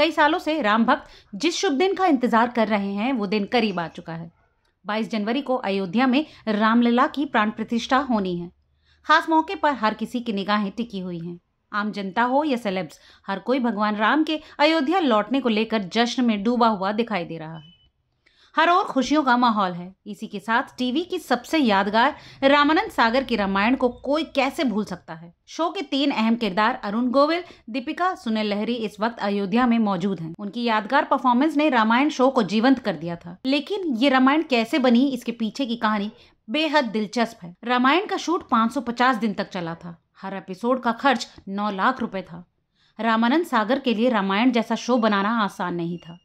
कई सालों से राम भक्त जिस शुभ दिन का इंतजार कर रहे हैं वो दिन करीब आ चुका है 22 जनवरी को अयोध्या में रामलीला की प्राण प्रतिष्ठा होनी है खास मौके पर हर किसी की निगाहें टिकी हुई हैं आम जनता हो या सेलेब्स हर कोई भगवान राम के अयोध्या लौटने को लेकर जश्न में डूबा हुआ दिखाई दे रहा है हर और खुशियों का माहौल है इसी के साथ टीवी की सबसे यादगार रामानंद सागर की रामायण को कोई कैसे भूल सकता है शो के तीन अहम किरदार अरुण गोविल दीपिका सुनील लहरी इस वक्त अयोध्या में मौजूद हैं। उनकी यादगार परफॉर्मेंस ने रामायण शो को जीवंत कर दिया था लेकिन ये रामायण कैसे बनी इसके पीछे की कहानी बेहद दिलचस्प है रामायण का शूट 550 दिन तक चला था हर एपिसोड का खर्च 9 लाख रुपए था रामानंद सागर के लिए रामायण जैसा शो बनाना आसान नहीं था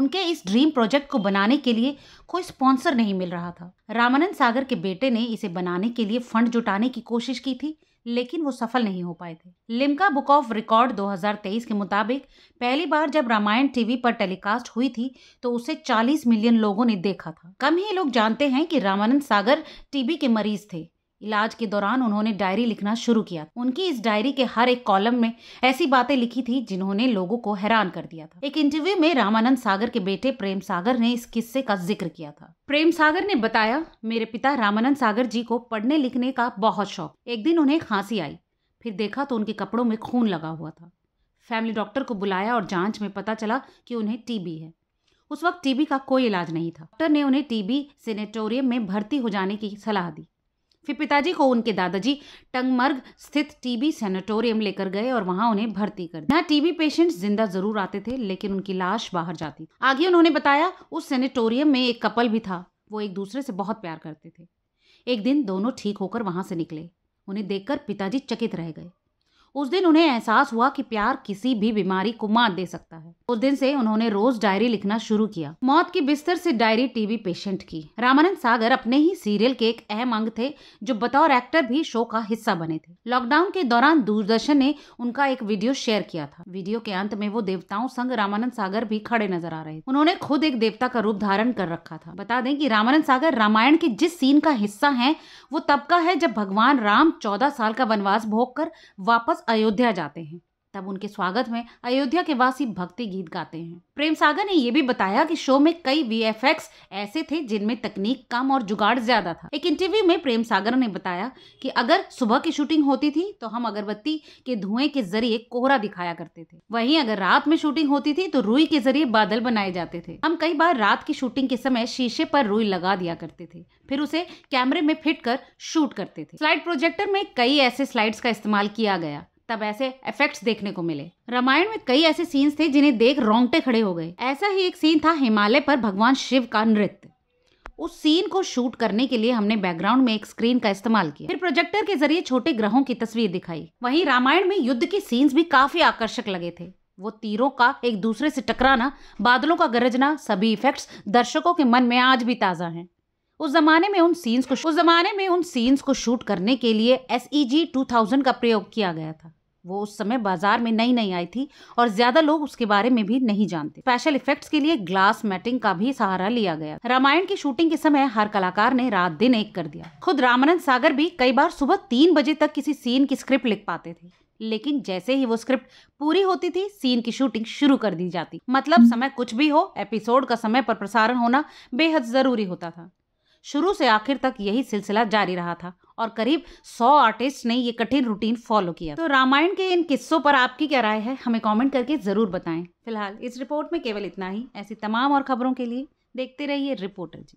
उनके इस ड्रीम प्रोजेक्ट को बनाने के लिए कोई स्पॉन्सर नहीं मिल रहा था रामानंद सागर के बेटे ने इसे बनाने के लिए फंड जुटाने की कोशिश की थी लेकिन वो सफल नहीं हो पाए थे लिम्का बुक ऑफ रिकॉर्ड 2023 के मुताबिक पहली बार जब रामायण टीवी पर टेलीकास्ट हुई थी तो उसे 40 मिलियन लोगों ने देखा था कम ही लोग जानते हैं कि रामानंद सागर टीबी के मरीज थे इलाज के दौरान उन्होंने डायरी लिखना शुरू किया उनकी इस डायरी के हर एक कॉलम में ऐसी बातें लिखी थी जिन्होंने लोगों को हैरान कर दिया था एक इंटरव्यू में रामानंद सागर के बेटे प्रेम सागर ने इस किस्से का जिक्र किया था प्रेम सागर ने बताया मेरे पिता रामानंद सागर जी को पढ़ने लिखने का बहुत शौक एक दिन उन्हें खांसी आई फिर देखा तो उनके कपड़ों में खून लगा हुआ था फैमिली डॉक्टर को बुलाया और जांच में पता चला कि उन्हें टीबी है उस वक्त टीबी का कोई इलाज नहीं था डॉक्टर ने उन्हें टीबी सेनेटोरियम में भर्ती हो जाने की सलाह दी फिर पिताजी को उनके दादाजी टंगमर्ग स्थित टीबी सेनेटोरियम लेकर गए और वहां उन्हें भर्ती कर दिया टीबी पेशेंट्स जिंदा जरूर आते थे लेकिन उनकी लाश बाहर जाती आगे उन्होंने बताया उस सेनेटोरियम में एक कपल भी था वो एक दूसरे से बहुत प्यार करते थे एक दिन दोनों ठीक होकर वहां से निकले उन्हें देखकर पिताजी चकित रह गए उस दिन उन्हें एहसास हुआ कि प्यार किसी भी बीमारी को मात दे सकता है उस दिन से उन्होंने रोज डायरी लिखना शुरू किया मौत की बिस्तर से डायरी टीवी पेशेंट की रामानंद सागर अपने ही सीरियल के एक अहम अंग थे जो बतौर एक्टर भी शो का हिस्सा बने थे लॉकडाउन के दौरान दूरदर्शन ने उनका एक वीडियो शेयर किया था वीडियो के अंत में वो देवताओं संग रामानंद सागर भी खड़े नजर आ रहे थे उन्होंने खुद एक देवता का रूप धारण कर रखा था बता दें की रामानंद सागर रामायण के जिस सीन का हिस्सा है वो तब का है जब भगवान राम चौदह साल का वनवास भोग कर वापस अयोध्या जाते हैं तब उनके स्वागत में अयोध्या के वासी भक्ति गीत गाते हैं प्रेम सागर ने यह भी बताया कि शो में कई वी ऐसे थे जिनमें तकनीक कम और जुगाड़ ज्यादा था एक इंटरव्यू में प्रेम सागर ने बताया कि अगर सुबह की शूटिंग होती थी तो हम अगरबत्ती के धुएं के जरिए कोहरा दिखाया करते थे वहीं अगर रात में शूटिंग होती थी तो रुई के जरिए बादल बनाए जाते थे हम कई बार रात की शूटिंग के समय शीशे पर रुई लगा दिया करते थे फिर उसे कैमरे में फिट कर शूट करते थे स्लाइड प्रोजेक्टर में कई ऐसे स्लाइड्स का इस्तेमाल किया गया तब ऐसे इफेक्ट्स देखने को मिले रामायण में कई ऐसे सीन्स थे जिन्हें देख रोंगटे खड़े हो गए ऐसा ही एक सीन था हिमालय पर भगवान शिव का नृत्य उस सीन को शूट करने के लिए हमने बैकग्राउंड में एक स्क्रीन का इस्तेमाल किया फिर प्रोजेक्टर के जरिए छोटे ग्रहों की तस्वीर दिखाई वहीं रामायण में युद्ध के सीन्स भी काफी आकर्षक लगे थे वो तीरों का एक दूसरे से टकराना बादलों का गरजना सभी इफेक्ट्स दर्शकों के मन में आज भी ताज़ा हैं उस जमाने में उन सीन्स को उस जमाने में उन सीन्स को शूट करने के लिए एस ई जी का प्रयोग किया गया था वो उस समय बाजार में नई नई आई थी और ज्यादा लोग उसके बारे में भी नहीं जानते स्पेशल इफेक्ट्स के लिए ग्लास मैटिंग का भी सहारा लिया गया रामायण की शूटिंग के समय हर कलाकार ने रात दिन एक कर दिया खुद रामानंद सागर भी कई बार सुबह तीन बजे तक किसी सीन की स्क्रिप्ट लिख पाते थे लेकिन जैसे ही वो स्क्रिप्ट पूरी होती थी सीन की शूटिंग शुरू कर दी जाती मतलब हम्म। समय कुछ भी हो एपिसोड का समय पर प्रसारण होना बेहद जरूरी होता था शुरू से आखिर तक यही सिलसिला जारी रहा था और करीब सौ आर्टिस्ट ने ये कठिन रूटीन फॉलो किया तो रामायण के इन किस्सों पर आपकी क्या राय है हमें कमेंट करके ज़रूर बताएं फिलहाल इस रिपोर्ट में केवल इतना ही ऐसी तमाम और खबरों के लिए देखते रहिए रिपोर्टर जी